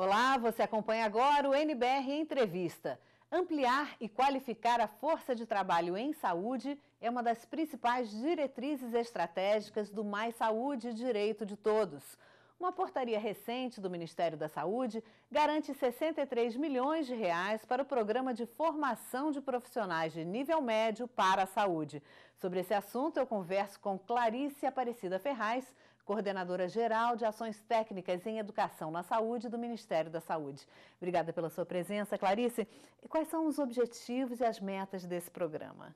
Olá, você acompanha agora o NBR Entrevista. Ampliar e qualificar a força de trabalho em saúde é uma das principais diretrizes estratégicas do Mais Saúde e Direito de Todos. Uma portaria recente do Ministério da Saúde garante 63 milhões de reais para o programa de formação de profissionais de nível médio para a saúde. Sobre esse assunto, eu converso com Clarice Aparecida Ferraz, coordenadora geral de Ações Técnicas em Educação na Saúde do Ministério da Saúde. Obrigada pela sua presença, Clarice. E quais são os objetivos e as metas desse programa?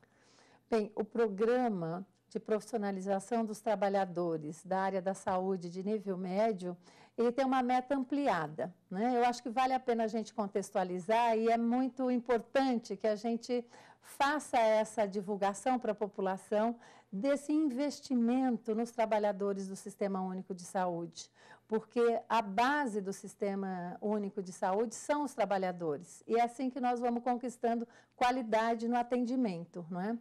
Bem, o programa de profissionalização dos trabalhadores da área da saúde de nível médio, ele tem uma meta ampliada. Né? Eu acho que vale a pena a gente contextualizar e é muito importante que a gente faça essa divulgação para a população desse investimento nos trabalhadores do Sistema Único de Saúde, porque a base do Sistema Único de Saúde são os trabalhadores e é assim que nós vamos conquistando qualidade no atendimento, não é?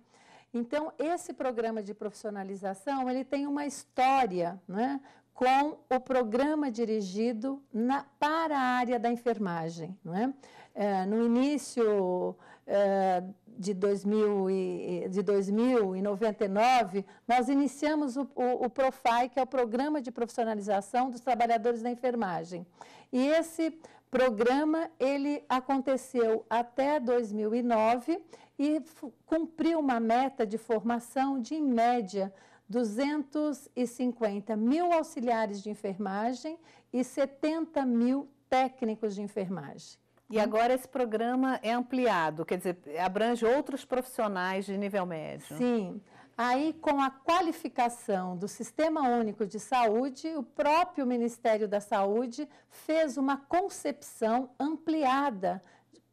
Então esse programa de profissionalização ele tem uma história, né, com o programa dirigido na, para a área da enfermagem, não é? é no início é, de, 2000 e, de 2099, nós iniciamos o, o, o PROFAI, que é o Programa de Profissionalização dos Trabalhadores da Enfermagem. E esse programa, ele aconteceu até 2009 e cumpriu uma meta de formação de, em média, 250 mil auxiliares de enfermagem e 70 mil técnicos de enfermagem. E uhum. agora esse programa é ampliado, quer dizer, abrange outros profissionais de nível médio. Sim. Aí, com a qualificação do Sistema Único de Saúde, o próprio Ministério da Saúde fez uma concepção ampliada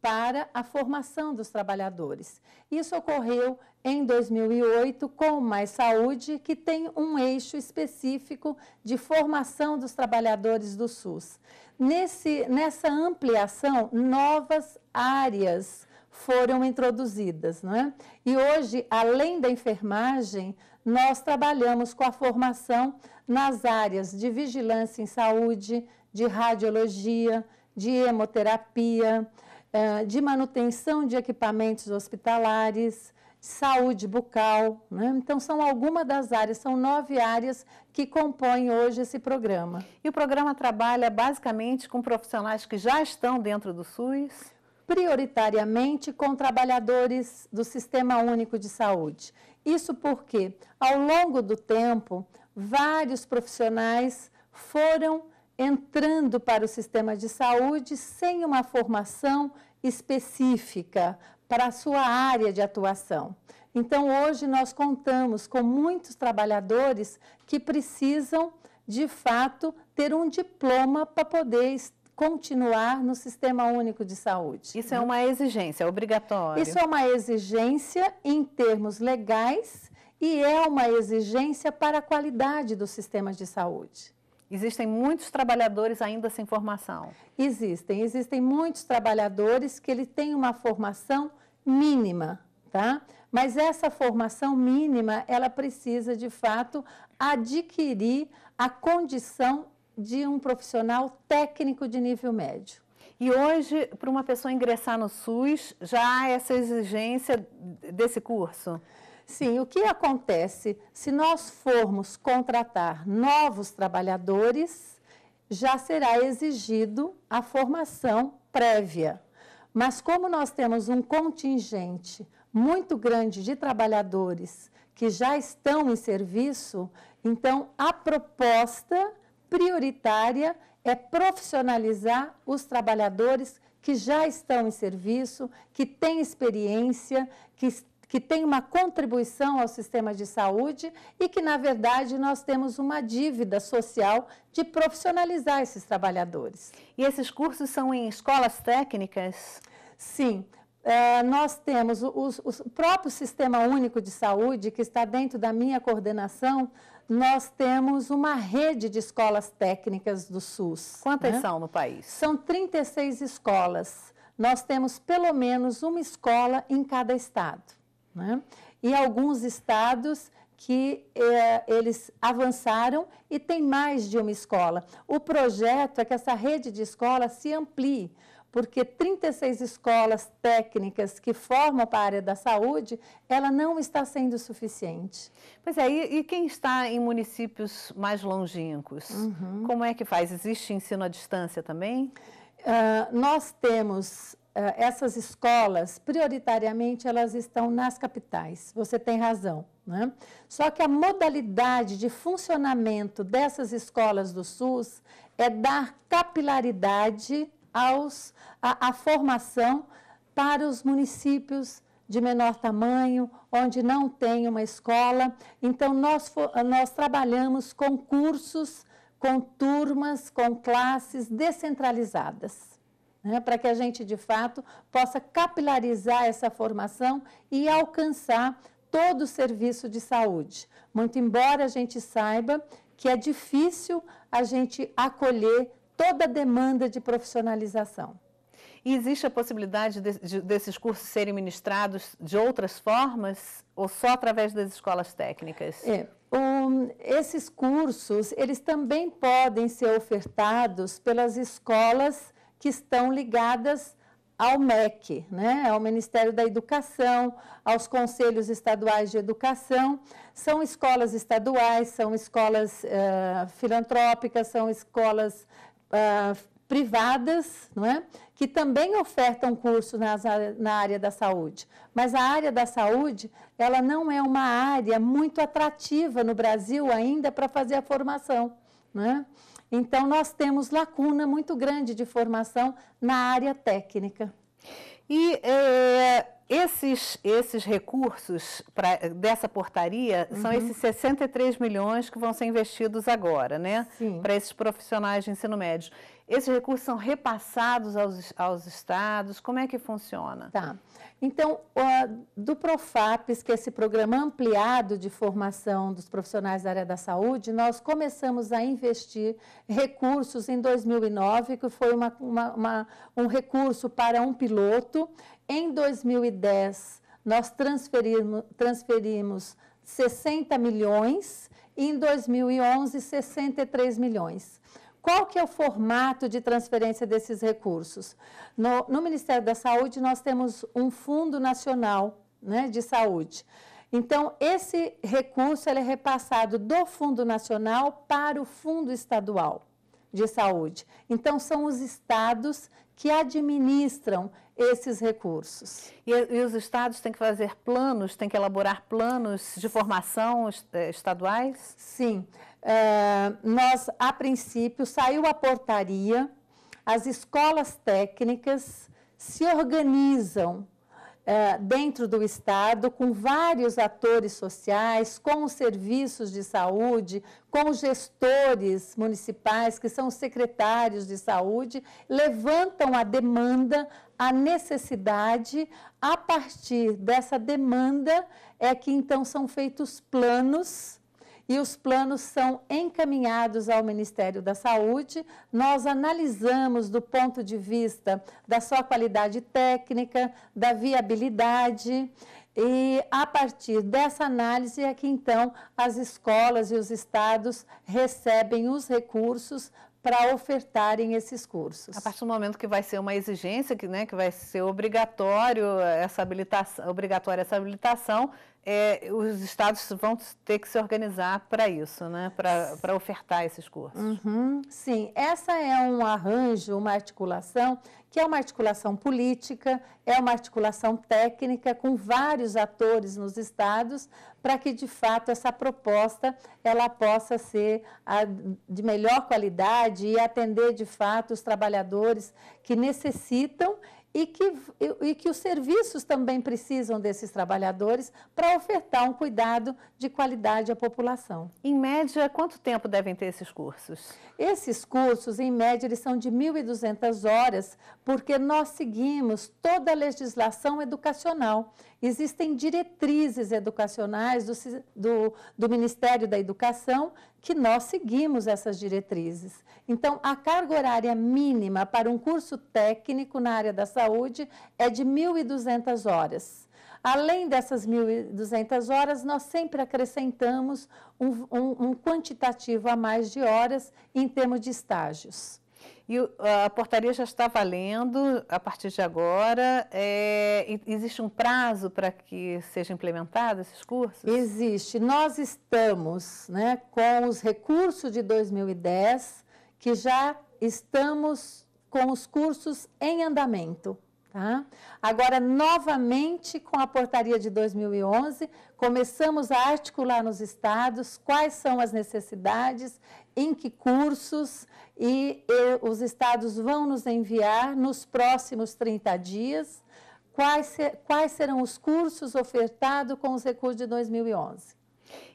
para a formação dos trabalhadores. Isso ocorreu em 2008 com o Mais Saúde, que tem um eixo específico de formação dos trabalhadores do SUS. Nesse, nessa ampliação, novas áreas foram introduzidas. Não é? E hoje, além da enfermagem, nós trabalhamos com a formação nas áreas de vigilância em saúde, de radiologia, de hemoterapia, eh, de manutenção de equipamentos hospitalares, saúde bucal. Né? Então, são algumas das áreas, são nove áreas que compõem hoje esse programa. E o programa trabalha basicamente com profissionais que já estão dentro do SUS? Prioritariamente com trabalhadores do Sistema Único de Saúde. Isso porque, ao longo do tempo, vários profissionais foram entrando para o sistema de saúde sem uma formação específica para a sua área de atuação. Então, hoje nós contamos com muitos trabalhadores que precisam, de fato, ter um diploma para poder continuar no Sistema Único de Saúde. Isso é né? uma exigência, é obrigatório. Isso é uma exigência em termos legais e é uma exigência para a qualidade do sistema de saúde. Existem muitos trabalhadores ainda sem formação. Existem, existem muitos trabalhadores que ele tem uma formação mínima, tá? Mas essa formação mínima, ela precisa de fato adquirir a condição de um profissional técnico de nível médio. E hoje, para uma pessoa ingressar no SUS, já há essa exigência desse curso? Sim, o que acontece se nós formos contratar novos trabalhadores, já será exigido a formação prévia. Mas como nós temos um contingente muito grande de trabalhadores que já estão em serviço, então a proposta prioritária é profissionalizar os trabalhadores que já estão em serviço, que têm experiência, que que tem uma contribuição ao sistema de saúde e que, na verdade, nós temos uma dívida social de profissionalizar esses trabalhadores. E esses cursos são em escolas técnicas? Sim. É, nós temos o, o, o próprio Sistema Único de Saúde, que está dentro da minha coordenação, nós temos uma rede de escolas técnicas do SUS. Quantas né? são no país? São 36 escolas. Nós temos pelo menos uma escola em cada estado. Né? E alguns estados que eh, eles avançaram e tem mais de uma escola. O projeto é que essa rede de escolas se amplie, porque 36 escolas técnicas que formam para a área da saúde, ela não está sendo suficiente. Pois é, e, e quem está em municípios mais longínquos, uhum. como é que faz? Existe ensino à distância também? Uh, nós temos eh, essas escolas, prioritariamente, elas estão nas capitais. Você tem razão. Né? Só que a modalidade de funcionamento dessas escolas do SUS é dar capilaridade aos, a, a formação para os municípios de menor tamanho, onde não tem uma escola. Então, nós, nós trabalhamos com cursos, com turmas, com classes descentralizadas né, para que a gente, de fato, possa capilarizar essa formação e alcançar todo o serviço de saúde. Muito embora a gente saiba que é difícil a gente acolher toda a demanda de profissionalização. E existe a possibilidade de, de, desses cursos serem ministrados de outras formas ou só através das escolas técnicas? É, um, esses cursos, eles também podem ser ofertados pelas escolas que estão ligadas ao MEC, né, ao Ministério da Educação, aos Conselhos Estaduais de Educação. São escolas estaduais, são escolas uh, filantrópicas, são escolas uh, privadas, não é? que também ofertam cursos nas, na área da saúde. Mas a área da saúde, ela não é uma área muito atrativa no Brasil ainda para fazer a formação. Não é? Então, nós temos lacuna muito grande de formação na área técnica. E é, esses, esses recursos pra, dessa portaria uhum. são esses 63 milhões que vão ser investidos agora, né? Para esses profissionais de ensino médio. Esses recursos são repassados aos, aos estados? Como é que funciona? Tá. Então, do Profapes, que é esse programa ampliado de formação dos profissionais da área da saúde, nós começamos a investir recursos em 2009, que foi uma, uma, uma um recurso para um piloto em 2010, nós transferimos, transferimos 60 milhões e em 2011, 63 milhões. Qual que é o formato de transferência desses recursos? No, no Ministério da Saúde, nós temos um Fundo Nacional né, de Saúde. Então, esse recurso é repassado do Fundo Nacional para o Fundo Estadual de Saúde. Então, são os estados que administram esses recursos. E, e, os estados têm que fazer planos, têm que elaborar planos de formação eh, estaduais? Sim. É, nós, a princípio, saiu a portaria, as escolas técnicas se organizam eh, dentro do Estado, com vários atores sociais, com os serviços de saúde, com gestores municipais, que são os secretários de saúde, levantam a demanda, a necessidade, a partir dessa demanda é que então são feitos planos e os planos são encaminhados ao Ministério da Saúde. Nós analisamos do ponto de vista da sua qualidade técnica, da viabilidade. E a partir dessa análise é que então as escolas e os estados recebem os recursos para ofertarem esses cursos. A partir do momento que vai ser uma exigência, que, né, que vai ser obrigatório essa habilitação, obrigatória essa habilitação, é, os estados vão ter que se organizar para isso, né? para ofertar esses cursos. Uhum, sim, essa é um arranjo, uma articulação, que é uma articulação política, é uma articulação técnica com vários atores nos estados, para que de fato essa proposta ela possa ser a, de melhor qualidade e atender de fato os trabalhadores que necessitam e que, e que os serviços também precisam desses trabalhadores para ofertar um cuidado de qualidade à população. Em média, quanto tempo devem ter esses cursos? Esses cursos, em média, eles são de 1.200 horas, porque nós seguimos toda a legislação educacional. Existem diretrizes educacionais do, do, do Ministério da Educação que nós seguimos essas diretrizes. Então, a carga horária mínima para um curso técnico na área da saúde é de 1.200 horas. Além dessas 1.200 horas, nós sempre acrescentamos um, um, um quantitativo a mais de horas em termos de estágios. E a portaria já está valendo a partir de agora. É, existe um prazo para que sejam implementados esses cursos? Existe. Nós estamos né, com os recursos de 2010 que já estamos com os cursos em andamento. Tá? Agora, novamente, com a portaria de 2011, começamos a articular nos estados quais são as necessidades, em que cursos, e, e os estados vão nos enviar nos próximos 30 dias quais, ser, quais serão os cursos ofertados com os recursos de 2011.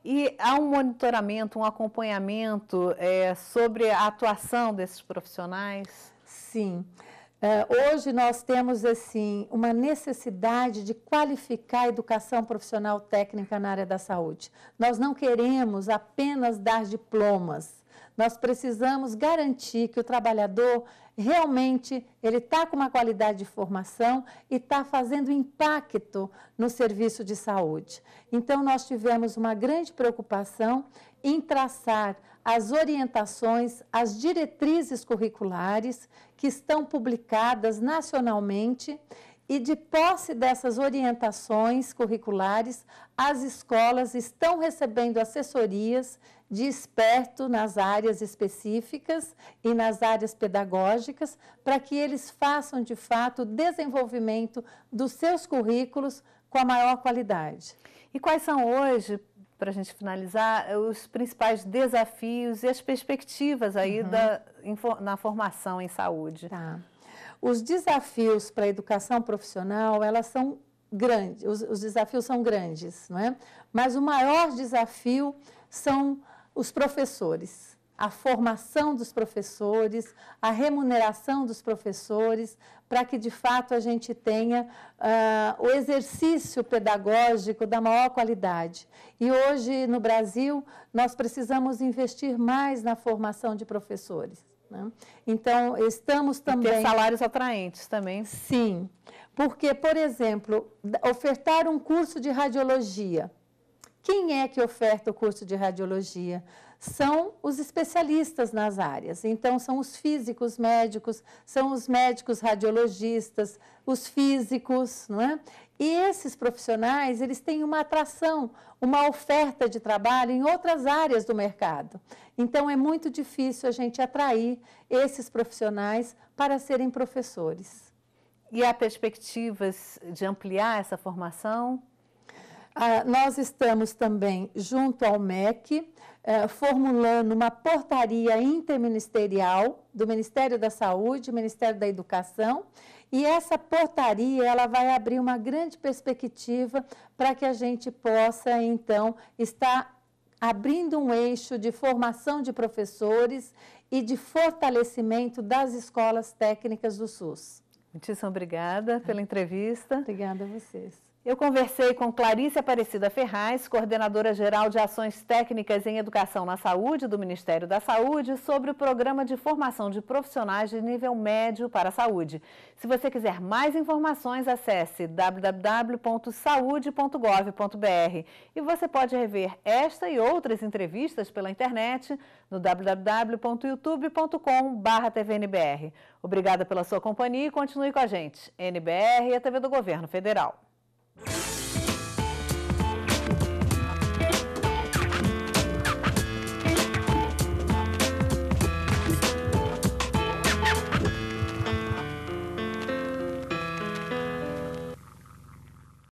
E há um monitoramento, um acompanhamento é, sobre a atuação desses profissionais? Sim. Sim. Uh, hoje nós temos assim uma necessidade de qualificar a educação profissional técnica na área da saúde. Nós não queremos apenas dar diplomas. Nós precisamos garantir que o trabalhador realmente ele está com uma qualidade de formação e está fazendo impacto no serviço de saúde. Então nós tivemos uma grande preocupação em traçar as orientações, as diretrizes curriculares que estão publicadas nacionalmente e de posse dessas orientações curriculares, as escolas estão recebendo assessorias de esperto nas áreas específicas e nas áreas pedagógicas, para que eles façam de fato o desenvolvimento dos seus currículos com a maior qualidade. E quais são hoje para a gente finalizar, os principais desafios e as perspectivas aí uhum. da, na formação em saúde. Tá. Os desafios para a educação profissional, elas são grandes, os, os, desafios são grandes, não é? Mas o maior desafio são os professores a formação dos professores, a remuneração dos professores, para que de fato a gente tenha uh, o exercício pedagógico da maior qualidade. E hoje, no Brasil, nós precisamos investir mais na formação de professores. Né? Então, estamos também. E ter salários atraentes também. Sim, porque, por exemplo, ofertar um curso de radiologia quem é que oferta o curso de radiologia? São os especialistas nas áreas. Então, são os físicos médicos, são os médicos radiologistas, os físicos, não é? E esses profissionais, eles têm uma atração, uma oferta de trabalho em outras áreas do mercado. Então, é muito difícil a gente atrair esses profissionais para serem professores. E há perspectivas de ampliar essa formação? Ah, nós estamos também, junto ao MEC, eh, formulando uma portaria interministerial do Ministério da Saúde, Ministério da Educação, e essa portaria ela vai abrir uma grande perspectiva para que a gente possa, então, estar abrindo um eixo de formação de professores e de fortalecimento das escolas técnicas do SUS. Muitíssimo obrigada pela entrevista. Obrigada a vocês. Eu conversei com Clarice Aparecida Ferraz, coordenadora geral de Ações Técnicas em Educação na Saúde do Ministério da Saúde, sobre o programa de formação de profissionais de nível médio para a saúde. Se você quiser mais informações, acesse www.saude.gov.br e você pode rever esta e outras entrevistas pela internet no www.youtube.com/tvnbr. Obrigada pela sua companhia e continue com a gente. NBR e a TV do Governo Federal.